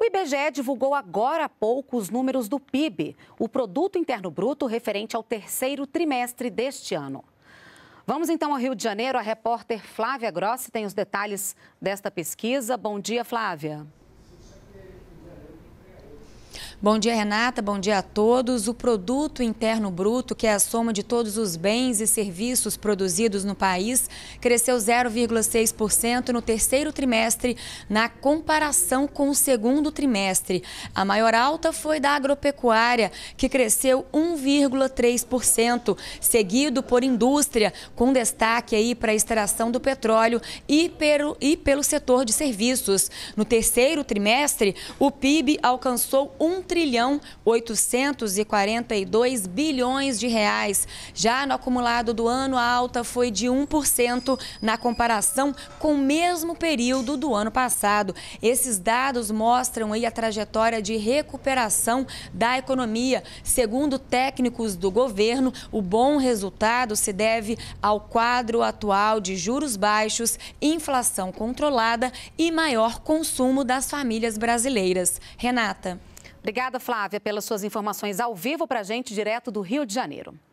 O IBGE divulgou agora há pouco os números do PIB, o Produto Interno Bruto referente ao terceiro trimestre deste ano. Vamos então ao Rio de Janeiro. A repórter Flávia Grossi tem os detalhes desta pesquisa. Bom dia, Flávia. Bom dia, Renata. Bom dia a todos. O produto interno bruto, que é a soma de todos os bens e serviços produzidos no país, cresceu 0,6% no terceiro trimestre, na comparação com o segundo trimestre. A maior alta foi da agropecuária, que cresceu 1,3%, seguido por indústria, com destaque aí para a extração do petróleo e pelo, e pelo setor de serviços. No terceiro trimestre, o PIB alcançou 1 trilhão 842 bilhões de reais. Já no acumulado do ano, a alta foi de 1% na comparação com o mesmo período do ano passado. Esses dados mostram aí a trajetória de recuperação da economia. Segundo técnicos do governo, o bom resultado se deve ao quadro atual de juros baixos, inflação controlada e maior consumo das famílias brasileiras. Renata. Obrigada, Flávia, pelas suas informações ao vivo para a gente, direto do Rio de Janeiro.